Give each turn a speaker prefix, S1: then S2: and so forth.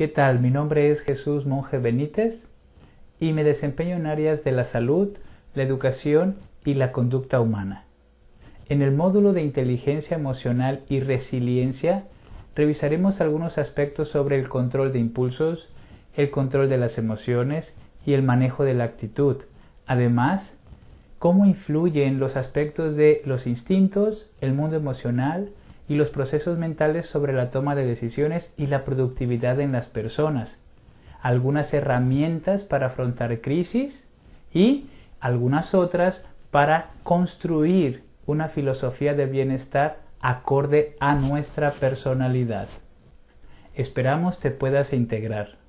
S1: ¿Qué tal? Mi nombre es Jesús Monje Benítez y me desempeño en áreas de la salud, la educación y la conducta humana. En el módulo de inteligencia emocional y resiliencia revisaremos algunos aspectos sobre el control de impulsos, el control de las emociones y el manejo de la actitud. Además, cómo influyen los aspectos de los instintos, el mundo emocional, y los procesos mentales sobre la toma de decisiones y la productividad en las personas, algunas herramientas para afrontar crisis y algunas otras para construir una filosofía de bienestar acorde a nuestra personalidad. Esperamos te puedas integrar.